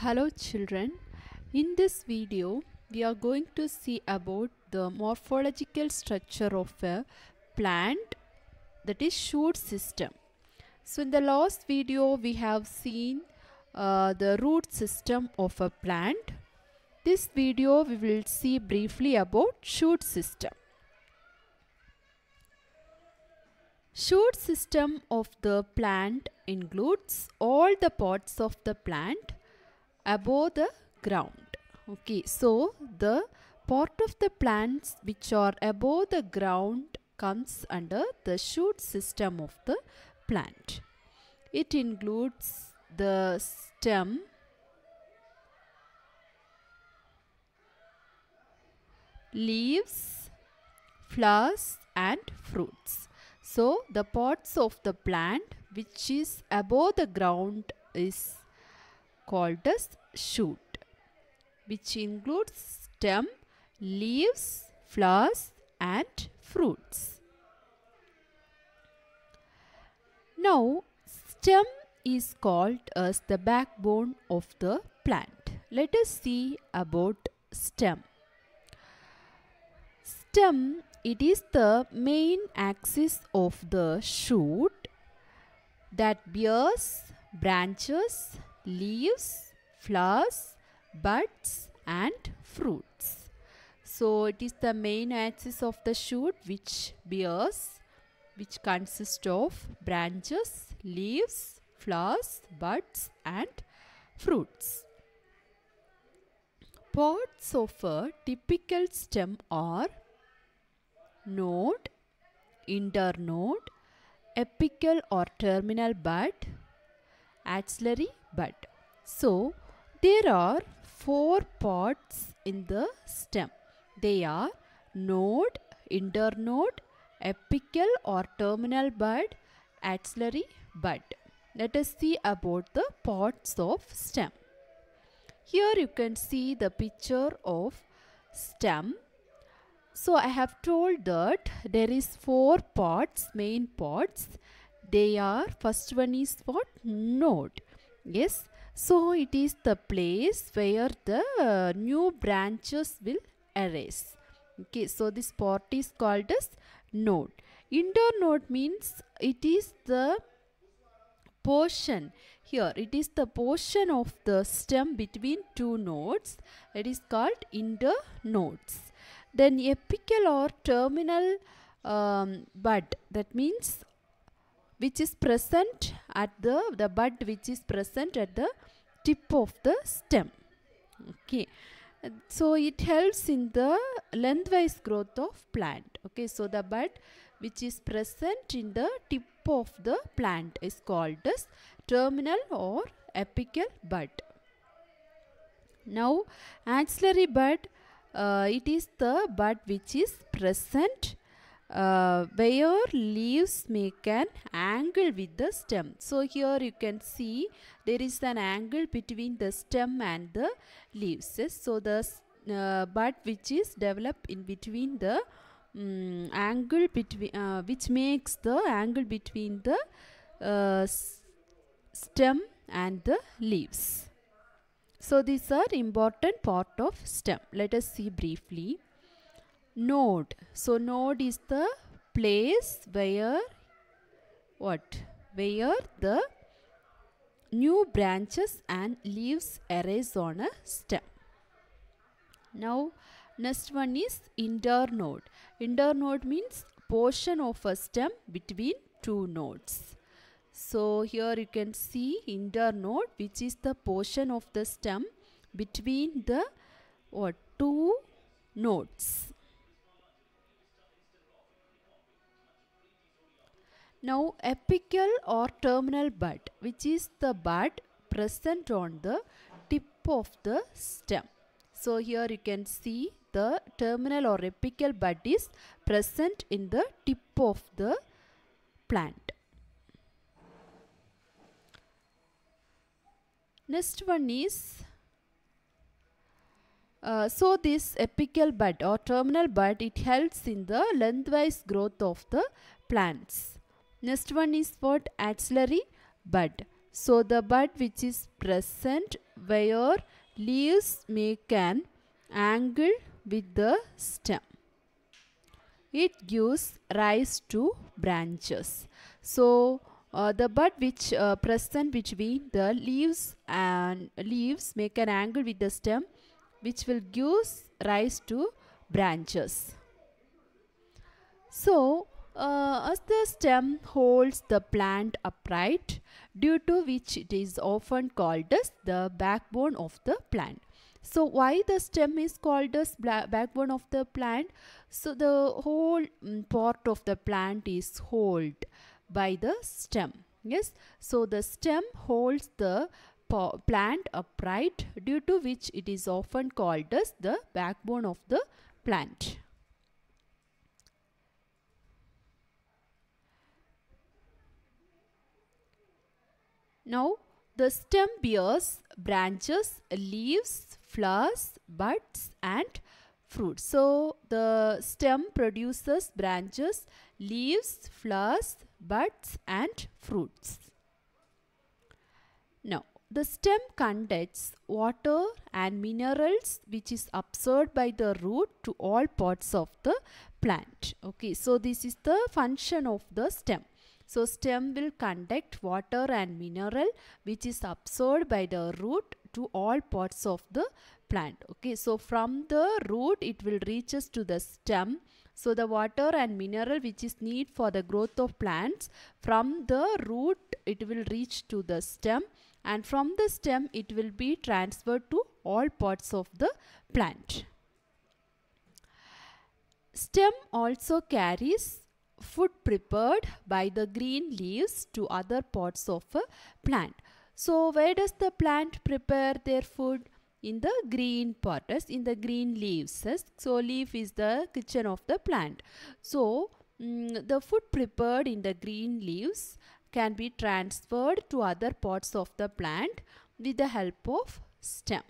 Hello children, in this video we are going to see about the morphological structure of a plant that is shoot system. So in the last video we have seen uh, the root system of a plant. This video we will see briefly about shoot system. Shoot system of the plant includes all the parts of the plant above the ground. Okay, so the part of the plants which are above the ground comes under the shoot system of the plant. It includes the stem, leaves, flowers and fruits. So the parts of the plant which is above the ground is called as shoot which includes stem, leaves, flowers and fruits. Now stem is called as the backbone of the plant. Let us see about stem. Stem it is the main axis of the shoot that bears branches leaves, flowers, buds and fruits. So it is the main axis of the shoot which bears, which consists of branches, leaves, flowers, buds and fruits. Parts of a typical stem are node, internode, apical or terminal bud, axillary bud. So, there are four parts in the stem. They are node, internode, apical or terminal bud, axillary bud. Let us see about the parts of stem. Here you can see the picture of stem. So I have told that there is four parts, main parts they are, first one is what? Node. Yes. So it is the place where the uh, new branches will arise. Okay. So this part is called as node. Inter node means it is the portion here it is the portion of the stem between two nodes it is called nodes. then apical or terminal um, bud that means which is present at the, the bud which is present at the tip of the stem. Okay. So it helps in the lengthwise growth of plant. Okay. So the bud which is present in the tip of the plant is called as terminal or apical bud. Now axillary bud, uh, it is the bud which is present uh, where leaves make an angle with the stem. So here you can see there is an angle between the stem and the leaves. So the uh, bud which is developed in between the um, angle between uh, which makes the angle between the uh, stem and the leaves. So these are important part of stem. Let us see briefly node. So node is the place where what? Where the new branches and leaves arise on a stem. Now next one is internode. Internode means portion of a stem between two nodes. So here you can see internode which is the portion of the stem between the what, two nodes Now apical or terminal bud which is the bud present on the tip of the stem. So here you can see the terminal or apical bud is present in the tip of the plant. Next one is uh, so this apical bud or terminal bud it helps in the lengthwise growth of the plants. Next one is what? Axillary bud. So the bud which is present where leaves make an angle with the stem. It gives rise to branches. So uh, the bud which uh, present between the leaves and leaves make an angle with the stem which will give rise to branches. So uh, as the stem holds the plant upright due to which it is often called as the backbone of the plant. So why the stem is called as backbone of the plant? So the whole mm, part of the plant is held by the stem. Yes, so the stem holds the plant upright due to which it is often called as the backbone of the plant. Now the stem bears branches, leaves, flowers, buds and fruit. So the stem produces branches, leaves, flowers, buds and fruits. Now the stem conducts water and minerals which is absorbed by the root to all parts of the plant. Okay, so this is the function of the stem. So stem will conduct water and mineral which is absorbed by the root to all parts of the plant. Okay, so from the root it will reaches to the stem. So the water and mineral which is need for the growth of plants from the root it will reach to the stem and from the stem it will be transferred to all parts of the plant. Stem also carries food prepared by the green leaves to other parts of a plant. So where does the plant prepare their food? In the green parts, in the green leaves. So leaf is the kitchen of the plant. So mm, the food prepared in the green leaves can be transferred to other parts of the plant with the help of stem.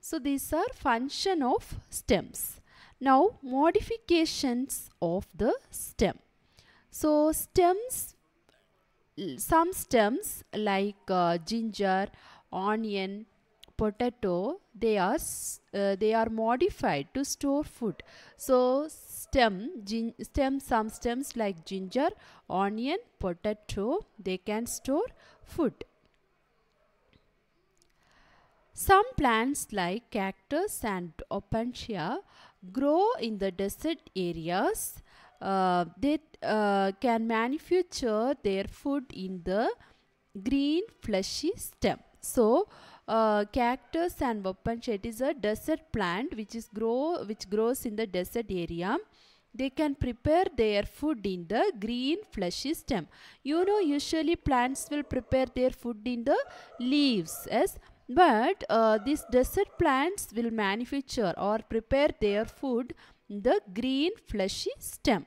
So these are function of stems. Now modifications of the stem. So stems, some stems like uh, ginger, onion, potato, they are uh, they are modified to store food. So stem, stem, some stems like ginger, onion, potato, they can store food. Some plants like cactus and opuntia grow in the desert areas. Uh, they uh, can manufacture their food in the green fleshy stem. So, uh, cactus and wapanjet is a desert plant which is grow which grows in the desert area. They can prepare their food in the green fleshy stem. You know, usually plants will prepare their food in the leaves. Yes? But uh, these desert plants will manufacture or prepare their food the green fleshy stem.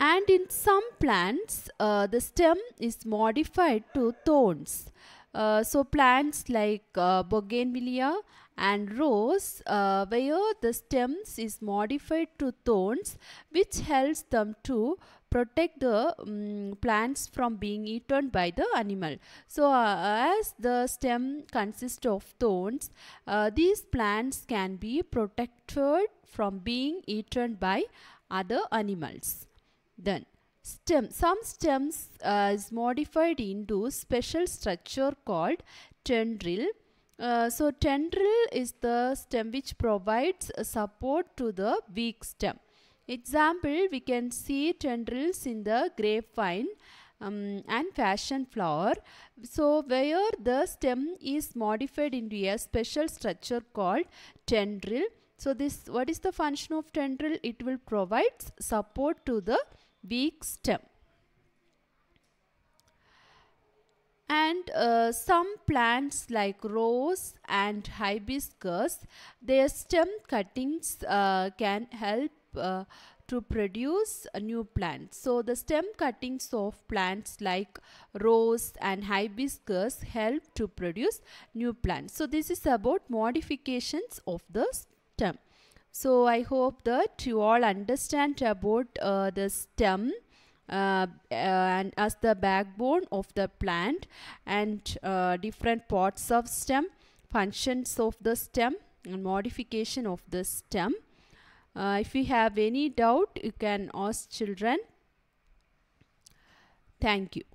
And in some plants, uh, the stem is modified to thorns. Uh, so plants like uh, bougainvillea and rose uh, where the stems is modified to thorns which helps them to protect the um, plants from being eaten by the animal. So uh, as the stem consists of thorns, uh, these plants can be protected from being eaten by other animals. Then stem some stems uh, is modified into special structure called tendril uh, so tendril is the stem which provides support to the weak stem Example, we can see tendrils in the grapevine um, and fashion flower. So, where the stem is modified into a special structure called tendril. So, this what is the function of tendril? It will provide support to the weak stem. And uh, some plants like rose and hibiscus, their stem cuttings uh, can help uh, to produce a new plant. So the stem cuttings of plants like rose and hibiscus help to produce new plants. So this is about modifications of the stem. So I hope that you all understand about uh, the stem uh, uh and as the backbone of the plant and uh, different parts of stem, functions of the stem and modification of the stem. Uh, if you have any doubt, you can ask children. Thank you.